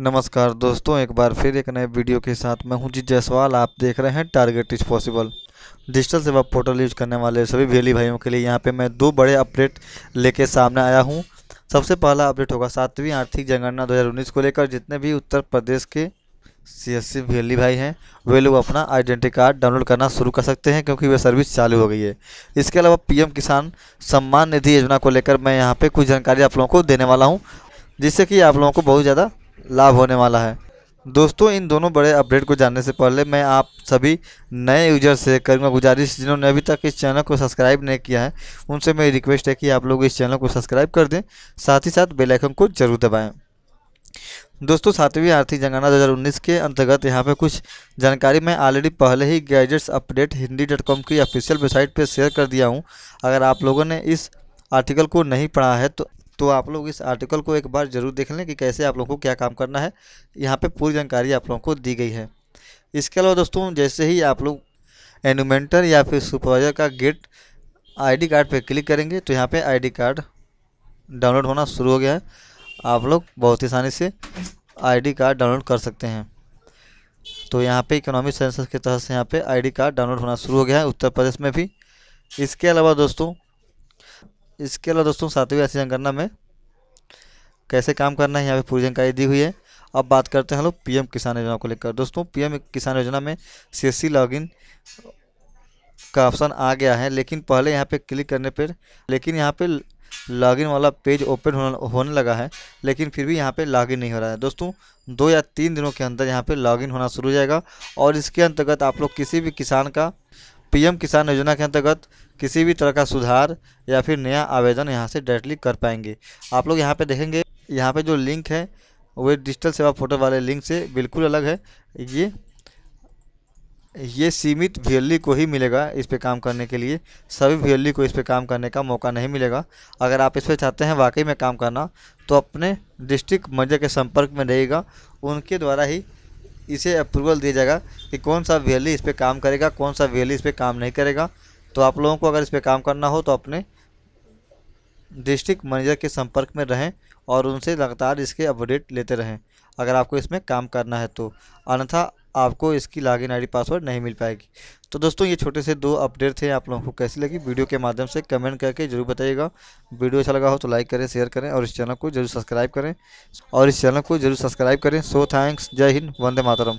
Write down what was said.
नमस्कार दोस्तों एक बार फिर एक नए वीडियो के साथ मैं हूं जी जायसवाल आप देख रहे हैं target is possible digital Seva portal use करने वाले सभी भेली भाइयों के लिए यहां पे मैं दो बड़े अपडेट लेके सामने आया हूं सबसे पहला अपडेट होगा सातवीं आर्थिक जनगणना 2019 को लेकर जितने भी उत्तर प्रदेश के सी एस भेली भाई हैं वे लोग अपना आइडेंटिटी कार्ड डाउनलोड करना शुरू कर सकते हैं क्योंकि वे सर्विस चालू हो गई है इसके अलावा पीएम किसान सम्मान निधि योजना को लेकर मैं यहाँ पे कुछ जानकारी आप लोगों को देने वाला हूँ जिससे कि आप लोगों को बहुत ज़्यादा लाभ होने वाला है दोस्तों इन दोनों बड़े अपडेट को जानने से पहले मैं आप सभी नए यूजर से करूँगा गुजारिश जिन्होंने अभी तक इस चैनल को सब्सक्राइब नहीं किया है उनसे मेरी रिक्वेस्ट है कि आप लोग इस चैनल को सब्सक्राइब कर दें साथ ही साथ बेल आइकन को जरूर दबाएं दोस्तों सातवीं आर्थिक जनगणना 2019 के अंतर्गत यहाँ पे कुछ जानकारी मैं ऑलरेडी पहले ही gadgets update Hindi dot com की ऑफिशियल वेबसाइट पर शेयर कर दिया हूँ अगर आप लोगों ने इस आर्टिकल को नहीं पढ़ा है तो तो आप लोग इस आर्टिकल को एक बार ज़रूर देख लें कि कैसे आप लोगों को क्या काम करना है यहाँ पे पूरी जानकारी आप लोगों को दी गई है इसके अलावा दोस्तों जैसे ही आप लोग एनुमेंटर या फिर सुपरवाइजर का गेट आईडी कार्ड पे क्लिक करेंगे तो यहाँ पे आईडी कार्ड डाउनलोड होना शुरू हो गया है आप लोग बहुत ही आसानी से आईडी कार्ड डाउनलोड कर सकते हैं तो यहाँ पे इकोनॉमिक सेंसस के तहत से यहाँ पे आईडी कार्ड डाउनलोड होना शुरू हो गया है उत्तर प्रदेश में भी इसके अलावा दोस्तों इसके अलावा दोस्तों सातवीं राशि जनगणना में कैसे काम करना है यहाँ पे पूरी जानकारी दी हुई है अब बात करते हैं हम लोग पीएम किसान योजना को लेकर दोस्तों पीएम किसान योजना में सी लॉगिन का ऑप्शन आ गया है लेकिन पहले यहाँ पे क्लिक करने पर लेकिन यहाँ पे लॉगिन वाला पेज ओपन होने होने लगा है लेकिन फिर भी यहाँ पे लॉगिन नहीं हो रहा है दोस्तों दो या तीन दिनों के अंदर यहाँ पे लॉगिन होना शुरू हो जाएगा और इसके अंतर्गत आप लोग किसी भी किसान का पीएम किसान योजना के अंतर्गत किसी भी तरह का सुधार या फिर नया आवेदन यहाँ से डायरेक्टली कर पाएंगे आप लोग यहाँ पे देखेंगे यहाँ पे जो लिंक है वो डिजिटल सेवा फोटो वाले लिंक से बिल्कुल अलग है ये ये सीमित वीएलई को ही मिलेगा इस पे काम करने के लिए सभी वीएलई को इस पे काम करने का मौका नहीं मिलेगा अगर आप इस पे चाहते हैं वाकई में काम करना तो अपने डिस्ट्रिक्ट मजर के संपर्क में रहेगा उनके द्वारा ही इसे अप्रूवल दिया जाएगा कि कौन सा वैली इस पर काम करेगा कौन सा वैली इस पर काम नहीं करेगा तो आप लोगों को अगर इस पर काम करना हो तो अपने डिस्ट्रिक्ट मैनेजर के संपर्क में रहें और उनसे लगातार इसके अपडेट लेते रहें अगर आपको इसमें काम करना है तो अन्यथा आपको इसकी लॉगिन आईडी पासवर्ड नहीं मिल पाएगी तो दोस्तों ये छोटे से दो अपडेट थे आप लोगों को कैसी लगी वीडियो के माध्यम से कमेंट करके जरूर बताइएगा वीडियो अच्छा लगा हो तो लाइक करें शेयर करें और इस चैनल को जरूर सब्सक्राइब करें और इस चैनल को जरूर सब्सक्राइब करें सो थैंक्स जय हिंद वंदे मातरम